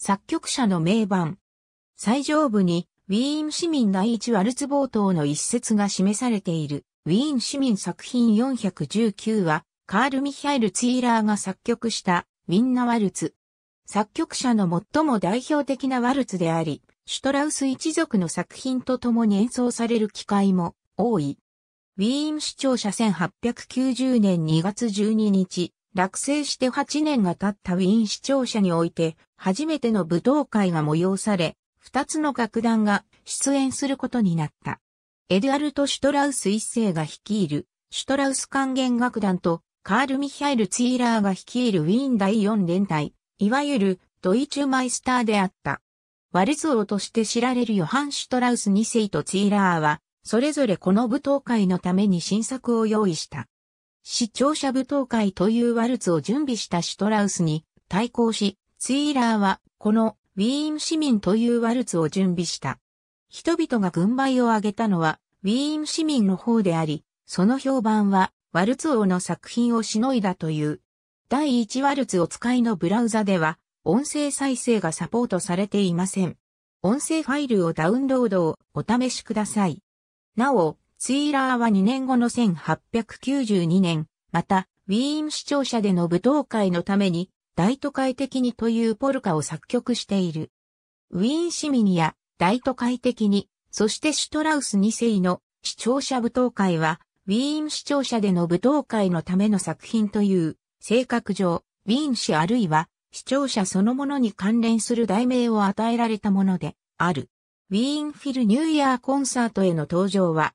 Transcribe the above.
作曲者の名盤。最上部に、ウィーン市民第一ワルツ冒頭の一節が示されている、ウィーン市民作品419は、カール・ミヒャイル・ツィーラーが作曲した、ウィンナ・ワルツ。作曲者の最も代表的なワルツであり、シュトラウス一族の作品と共に演奏される機会も多い。ウィーン市庁舎1890年2月12日、落成して8年が経ったウィーン市庁舎において、初めての舞踏会が催され、2つの楽団が出演することになった。エドゥアルト・シュトラウス一世が率いる、シュトラウス管弦楽団と、カール・ミヒャイル・ツィーラーが率いるウィーン第4連隊、いわゆるドイツマイスターであった。ワルツ王として知られるヨハン・シュトラウス2世とツィーラーは、それぞれこの舞踏会のために新作を用意した。視聴者舞踏会というワルツを準備したシュトラウスに対抗し、ツイーラーはこのウィーン市民というワルツを準備した。人々が軍配を上げたのはウィーン市民の方であり、その評判はワルツ王の作品をしのいだという。第1ワルツを使いのブラウザでは音声再生がサポートされていません。音声ファイルをダウンロードをお試しください。なお、ツイーラーは2年後の1892年、また、ウィーン市庁舎での舞踏会のために、大都会的にというポルカを作曲している。ウィーン市民や大都会的に、そしてシュトラウス2世の視聴者舞踏会は、ウィーン視聴者での舞踏会のための作品という、性格上、ウィーン市あるいは、視聴者そのものに関連する題名を与えられたもので、ある。ウィーンフィルニューイヤーコンサートへの登場は、